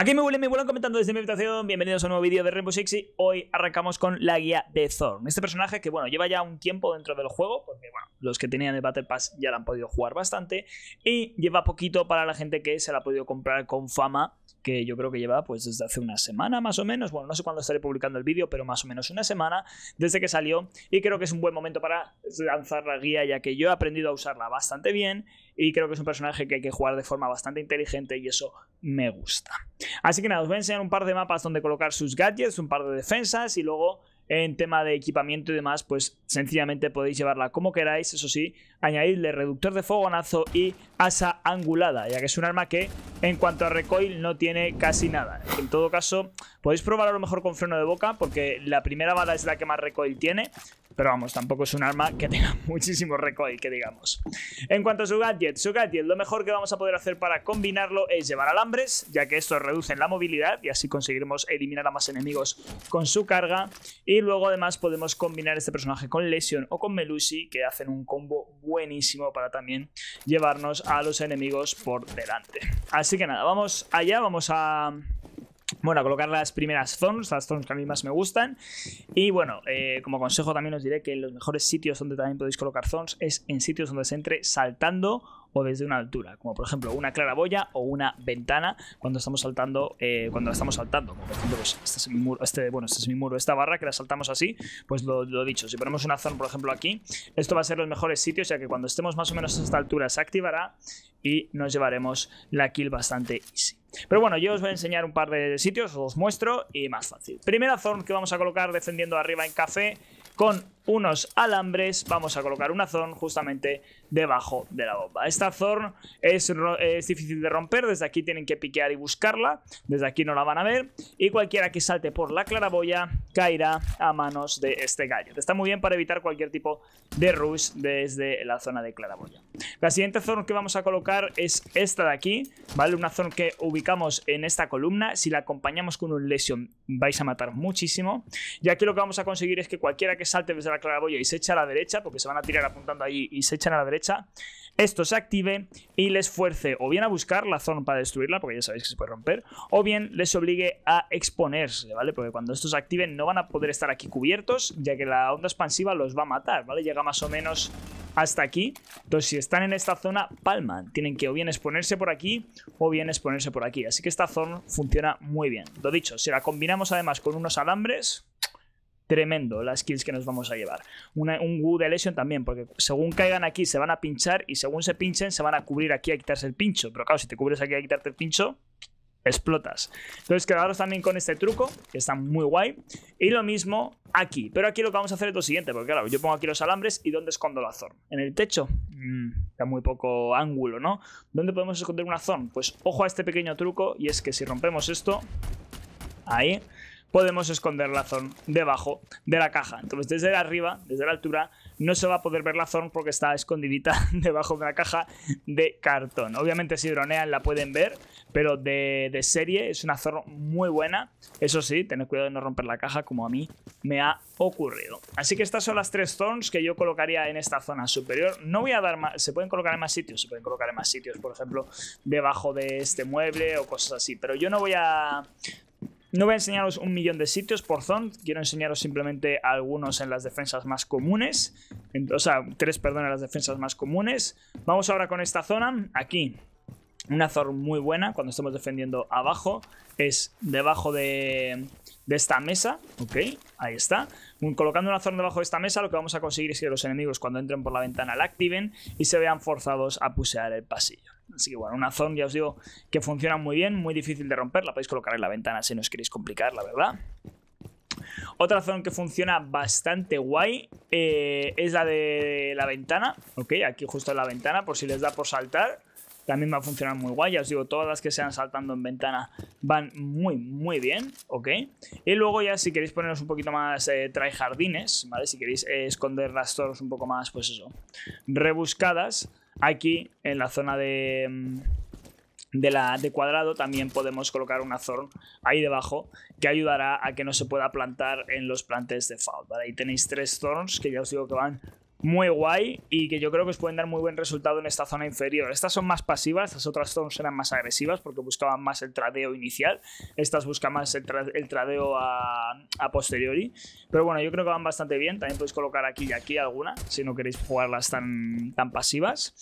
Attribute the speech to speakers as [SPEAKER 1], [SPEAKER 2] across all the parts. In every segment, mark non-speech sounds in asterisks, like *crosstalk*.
[SPEAKER 1] Aquí me vuelven me comentando desde mi habitación. Bienvenidos a un nuevo vídeo de Rainbow Six. Y hoy arrancamos con la guía de Thorn. Este personaje que, bueno, lleva ya un tiempo dentro del juego, porque, bueno, los que tenían el Battle Pass ya la han podido jugar bastante. Y lleva poquito para la gente que se la ha podido comprar con fama, que yo creo que lleva, pues, desde hace una semana más o menos. Bueno, no sé cuándo estaré publicando el vídeo, pero más o menos una semana desde que salió. Y creo que es un buen momento para lanzar la guía, ya que yo he aprendido a usarla bastante bien. Y creo que es un personaje que hay que jugar de forma bastante inteligente y eso me gusta. Así que nada, os voy a enseñar un par de mapas donde colocar sus gadgets, un par de defensas y luego en tema de equipamiento y demás, pues sencillamente podéis llevarla como queráis, eso sí, añadirle reductor de fuego Nazo y asa angulada, ya que es un arma que en cuanto a recoil, no tiene casi nada. En todo caso, podéis probar a lo mejor con freno de boca, porque la primera bala es la que más recoil tiene. Pero vamos, tampoco es un arma que tenga *laughs* muchísimo recoil, que digamos. En cuanto a su gadget, su gadget, lo mejor que vamos a poder hacer para combinarlo es llevar alambres, ya que estos reducen la movilidad y así conseguiremos eliminar a más enemigos con su carga. Y luego además podemos combinar este personaje con Lesion o con Melusi, que hacen un combo buenísimo para también llevarnos a los enemigos por delante. Así Así que nada, vamos allá, vamos a bueno, a colocar las primeras zones, las zones que a mí más me gustan. Y bueno, eh, como consejo también os diré que los mejores sitios donde también podéis colocar zones es en sitios donde se entre saltando o desde una altura, como por ejemplo una claraboya o una ventana cuando estamos saltando, eh, cuando la estamos saltando, como por ejemplo pues, este, es mi muro, este, bueno, este es mi muro, esta barra que la saltamos así, pues lo, dicho, si ponemos una zona por ejemplo aquí, esto va a ser los mejores sitios ya que cuando estemos más o menos a esta altura se activará y nos llevaremos la kill bastante easy. Pero bueno, yo os voy a enseñar un par de sitios, os muestro y más fácil. Primera zona que vamos a colocar defendiendo arriba en café con unos alambres vamos a colocar una zona justamente debajo de la bomba. Esta zona es, es, difícil de romper, desde aquí tienen que piquear y buscarla, desde aquí no la van a ver y cualquiera que salte por la claraboya caerá a manos de este gallo. Está muy bien para evitar cualquier tipo de rush desde la zona de claraboya. La siguiente zona que vamos a colocar es esta de aquí, ¿vale? Una zona que ubicamos en esta columna. Si la acompañamos con un lesion vais a matar muchísimo. Y aquí lo que vamos a conseguir es que cualquiera que salte desde la claraboya y se eche a la derecha, porque se van a tirar apuntando allí y se echan a la derecha, esto se active y les fuerce o bien a buscar la zona para destruirla, porque ya sabéis que se puede romper, o bien les obligue a exponerse, ¿vale? Porque cuando estos activen no van a poder estar aquí cubiertos, ya que la onda expansiva los va a matar, ¿vale? Llega más o menos hasta aquí. Entonces, si están en esta zona, palman. Tienen que o bien exponerse por aquí o bien exponerse por aquí. Así que esta zona funciona muy bien. Lo dicho, si la combinamos además con unos alambres, tremendo las kills que nos vamos a llevar. un un de lesión también, porque según caigan aquí se van a pinchar y según se pinchen se van a cubrir aquí a quitarse el pincho. Pero claro, si te cubres aquí a quitarte el pincho, explotas. Entonces quedaros también con este truco, que está muy guay. Y lo mismo aquí, pero aquí lo que vamos a hacer es lo siguiente, porque claro, yo pongo aquí los alambres y ¿dónde escondo la zona ¿En el techo? Mm, está muy poco ángulo, ¿no? ¿Dónde podemos esconder una zona Pues ojo a este pequeño truco, y es que si rompemos esto, ahí podemos esconder la zona debajo de la caja. Entonces, desde arriba, desde la altura, no se va a poder ver la Zorn porque está escondidita *laughs* debajo de una caja de cartón. Obviamente si dronean la pueden ver, pero de, serie es una Zorn muy buena. Eso sí, tened cuidado de no romper la caja como a mí me ha ocurrido. Así que estas son las tres Zorns que yo colocaría en esta zona superior. No voy a dar más, se pueden colocar en más sitios, se pueden colocar en más sitios, por ejemplo, debajo de este mueble o cosas así, pero yo no voy a no voy a enseñaros un millón de sitios por zone, quiero enseñaros simplemente algunos en las defensas más comunes, o sea, tres, perdón, en las defensas más comunes. Vamos ahora con esta zona, aquí, una zona muy buena cuando estamos defendiendo abajo, es debajo de, de esta mesa, ok, ahí está. Colocando una zona debajo de esta mesa lo que vamos a conseguir es que los enemigos cuando entren por la ventana la activen y se vean forzados a pusear el pasillo. Así que bueno, una zona ya os digo que funciona muy bien, muy difícil de romper, la podéis colocar en la ventana si no os queréis complicar, la verdad. Otra zona que funciona bastante guay eh, es la de la ventana, ok, aquí justo en la ventana por si les da por saltar. También va a funcionar muy guay, ya os digo, todas las que sean saltando en ventana van muy, muy bien, ¿ok? Y luego ya si queréis poneros un poquito más eh, trae jardines, ¿vale? Si queréis eh, esconder las toros un poco más, pues eso, rebuscadas, Aquí, en la zona de, mm, de, la, de cuadrado, también podemos colocar una Zorn ahí debajo que ayudará a que no se pueda plantar en los plantes de Fault. Ahí tenéis tres Zorns que ya os digo que van muy guay y que yo creo que os pueden dar muy buen resultado en esta zona inferior. Estas son más pasivas, estas otras zonas eran más agresivas porque buscaban más el tradeo inicial, estas buscan más el, tradeo a, posteriori, pero bueno, yo creo que van bastante bien, también podéis colocar aquí y aquí alguna si no queréis jugarlas tan, tan pasivas.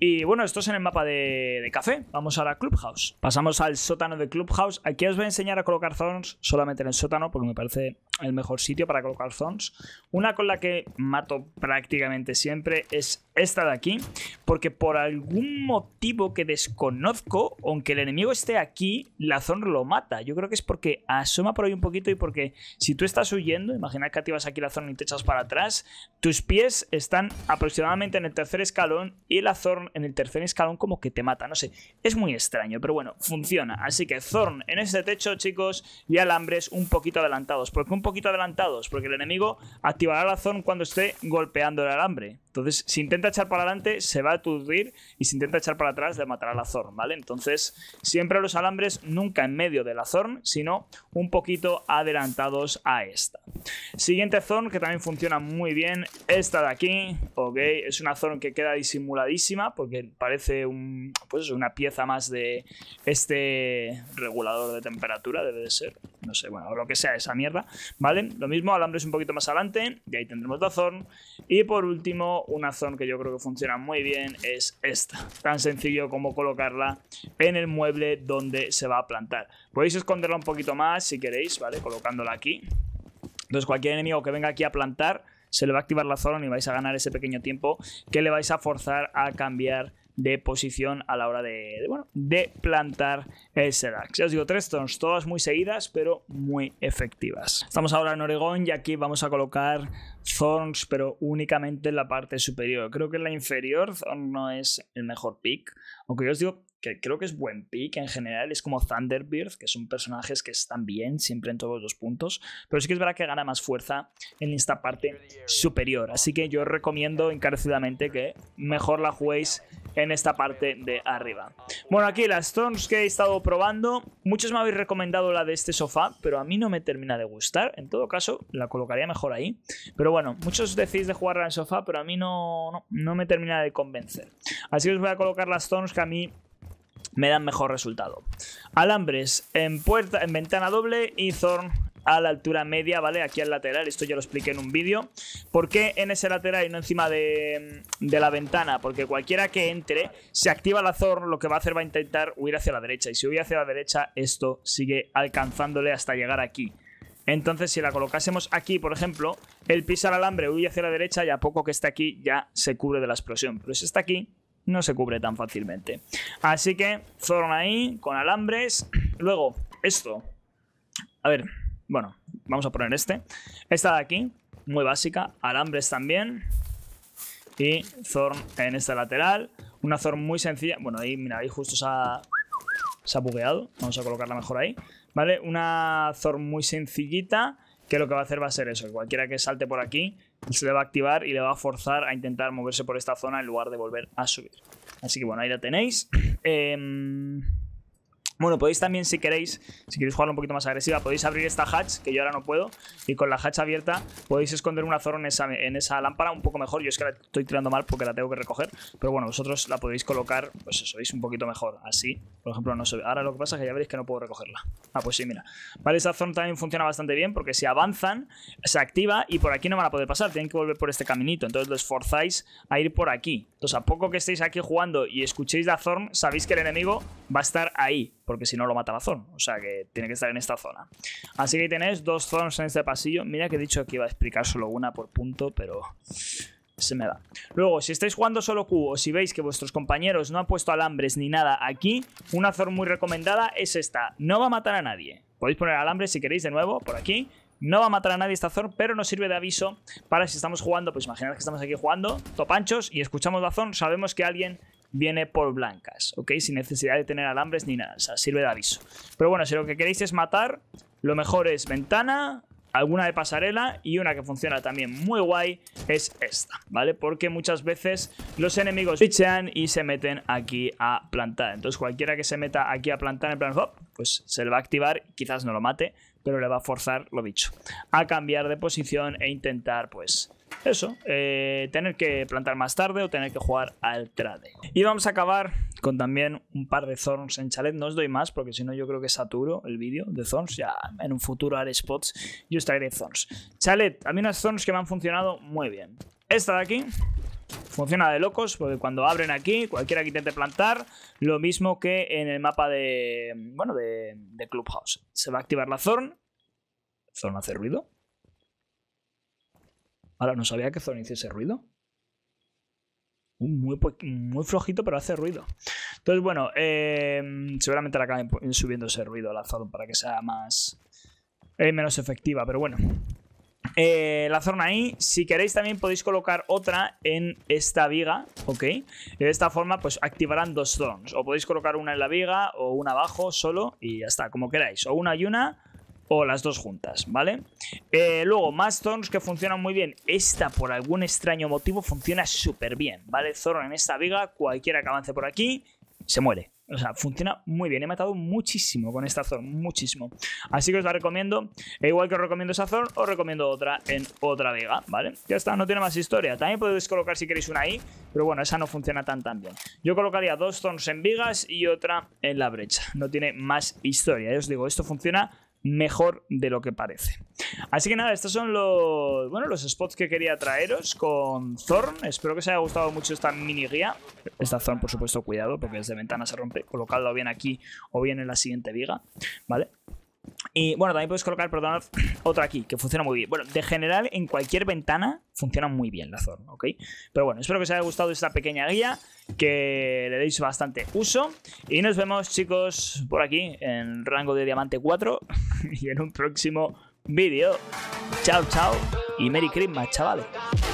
[SPEAKER 1] Y bueno, esto es en el mapa de, de café, vamos ahora a Clubhouse, pasamos al sótano de Clubhouse, aquí os voy a enseñar a colocar zones solamente en el sótano porque me parece el mejor sitio para colocar zones. Una con la que mato prácticamente siempre es esta de aquí, porque por algún motivo que desconozco, aunque el enemigo esté aquí, la zorn lo mata. Yo creo que es porque asoma por ahí un poquito y porque si tú estás huyendo, imagina que activas aquí la zorn y te echas para atrás, tus pies están aproximadamente en el tercer escalón y la Zorn en el tercer escalón como que te mata, no sé, es muy extraño, pero bueno, funciona. Así que Zorn en este techo, chicos, y alambres un poquito adelantados, porque un un poquito adelantados, porque el enemigo activará la zona cuando esté golpeando el alambre. Entonces, si intenta echar para adelante, se va a aturdir y si intenta echar para atrás, le matará la Zorn, ¿vale? Entonces, siempre los alambres nunca en medio de la Zorn, sino un poquito adelantados a esta. Siguiente Zorn que también funciona muy bien, esta de aquí, ok, es una Zorn que queda disimuladísima porque parece un, pues, una pieza más de este regulador de temperatura, debe de ser, no sé, bueno, lo que sea esa mierda, ¿vale? Lo mismo, alambres un poquito más adelante y ahí tendremos la Zorn. Y por último, una zona que yo creo que funciona muy bien es esta. Tan sencillo como colocarla en el mueble donde se va a plantar. Podéis esconderla un poquito más si queréis, ¿vale? Colocándola aquí. Entonces cualquier enemigo que venga aquí a plantar se le va a activar la zona y vais a ganar ese pequeño tiempo que le vais a forzar a cambiar de posición a la hora de, plantar el Sedax. Ya os digo, tres Thorns, todas muy seguidas, pero muy efectivas. Estamos ahora en Oregón y aquí vamos a colocar Thorns, pero únicamente en la parte superior. Creo que en la inferior Thorn no es el mejor pick. Aunque yo os digo, que creo que es buen pick en general, es como Thunderbird, que son personajes que están bien siempre en todos los puntos, pero sí que es verdad que gana más fuerza en esta parte superior, así que yo recomiendo encarecidamente que mejor la juguéis en esta parte de arriba. Bueno, aquí las Thorns que he estado probando, muchos me habéis recomendado la de este sofá, pero a mí no me termina de gustar, en todo caso la colocaría mejor ahí, pero bueno, muchos decís de jugarla en sofá, pero a mí no, no, me termina de convencer. Así que os voy a colocar las Thorns que a mí me dan mejor resultado. Alambres en puerta, en ventana doble y Zorn a la altura media, ¿vale? Aquí al lateral, esto ya lo expliqué en un vídeo. ¿Por qué en ese lateral y no encima de, la ventana? Porque cualquiera que entre, se activa la Zorn, lo que va a hacer va a intentar huir hacia la derecha. Y si huye hacia la derecha, esto sigue alcanzándole hasta llegar aquí. Entonces, si la colocásemos aquí, por ejemplo, El pisa el alambre, huye hacia la derecha y a poco que esté aquí ya se cubre de la explosión. Pero si está aquí, no se cubre tan fácilmente. Así que, Zorn ahí, con alambres. Luego, esto. A ver, bueno, vamos a poner este. Esta de aquí, muy básica. Alambres también. Y Zorn en esta lateral. Una Zorn muy sencilla. Bueno, ahí, mira, ahí justo se ha bugueado. Vamos a colocarla mejor ahí. ¿Vale? Una Zorn muy sencillita. Que lo que va a hacer va a ser eso. Cualquiera que salte por aquí se le va a activar y le va a forzar a intentar moverse por esta zona en lugar de volver a subir. Así que bueno, ahí la tenéis. Eh, *clears throat* Bueno, podéis también, si queréis, si queréis jugar un poquito más agresiva, podéis abrir esta hatch, que yo ahora no puedo, y con la hatch abierta podéis esconder una zorra en esa, lámpara un poco mejor. Yo es que la estoy tirando mal porque la tengo que recoger, pero bueno, vosotros la podéis colocar, pues eso, un poquito mejor. Así, por ejemplo, no Ahora lo que pasa es que ya veréis que no puedo recogerla. Ah, pues sí, mira. Vale, esta zona también funciona bastante bien porque si avanzan, se activa y por aquí no van a poder pasar, tienen que volver por este caminito, entonces los forzáis a ir por aquí. Entonces, a poco que estéis aquí jugando y escuchéis la Zorn, sabéis que el enemigo va a estar ahí porque si no lo mata la zona. O sea que tiene que estar en esta zona. Así que tenéis dos zonas en este pasillo. Mira que he dicho que iba a explicar solo una por punto, pero se me da. Luego, si estáis jugando solo Q o si veis que vuestros compañeros no han puesto alambres ni nada aquí, una zona muy recomendada es esta. No va a matar a nadie. Podéis poner alambres si queréis de nuevo por aquí. No va a matar a nadie esta zona, pero nos sirve de aviso para si estamos jugando, pues imaginad que estamos aquí jugando, topanchos, y escuchamos la zona, sabemos que alguien viene por blancas, ¿ok? Sin necesidad de tener alambres ni nada, o sea, sirve de aviso. Pero bueno, si lo que queréis es matar, lo mejor es ventana, alguna de pasarela y una que funciona también muy guay es esta, ¿vale? Porque muchas veces los enemigos pichean y se meten aquí a plantar. Entonces cualquiera que se meta aquí a plantar en plan hop, pues se le va a activar, quizás no lo mate, pero le va a forzar, lo dicho, a cambiar de posición e intentar pues eso, eh, tener que plantar más tarde o tener que jugar al trade. Y vamos a acabar con también un par de Thorns en Chalet. No os doy más porque si no yo creo que saturo el vídeo de Thorns. Ya en un futuro haré spots yo estaré traeré Thorns. Chalet, a mí unas Thorns que me han funcionado muy bien. Esta de aquí funciona de locos porque cuando abren aquí, cualquiera que intente plantar, lo mismo que en el mapa de, bueno, de, de Clubhouse. Se va a activar la Thorn. zona hace ruido. Ahora, no sabía que zona hiciese ruido. Muy, muy, flojito, pero hace ruido. Entonces, bueno, em, seguramente la acaben subiendo ese ruido la zona para que sea más eh, menos efectiva, pero bueno. Eh, la zona ahí, si queréis también podéis colocar otra en esta viga, ¿ok? de esta forma pues activarán dos zones. o podéis colocar una en la viga o una abajo solo y ya está, como queráis, o una y una o las dos juntas, ¿vale? Eh, luego, más Thorns que funcionan muy bien. Esta, por algún extraño motivo, funciona súper bien, ¿vale? Zorro en esta viga, cualquiera que avance por aquí, se muere. O sea, funciona muy bien. He matado muchísimo con esta zona muchísimo. Así que os la recomiendo. E igual que os recomiendo esa zona os recomiendo otra en otra viga, ¿vale? Ya está, no tiene más historia. También podéis colocar si queréis una ahí, pero bueno, esa no funciona tan tan bien. Yo colocaría dos Zorns en vigas y otra en la brecha. No tiene más historia. Ya os digo, esto funciona mejor de lo que parece. Así que nada, estos son los, bueno, los spots que quería traeros con Zorn. Espero que os haya gustado mucho esta mini guía. Esta Zorn, por supuesto, cuidado, porque desde ventana se rompe. Colocadlo bien aquí o bien en la siguiente viga. ¿Vale? Y bueno, también puedes colocar, perdón *clears throat* otra aquí, que funciona muy bien. Bueno, de general, en cualquier ventana funciona muy bien la zona, ¿ok? Pero bueno, espero que os haya gustado esta pequeña guía, que le deis bastante uso. Y nos vemos, chicos, por aquí, en rango de diamante 4 *laughs* y en un próximo vídeo. Chao, chao y Merry Christmas, chavales.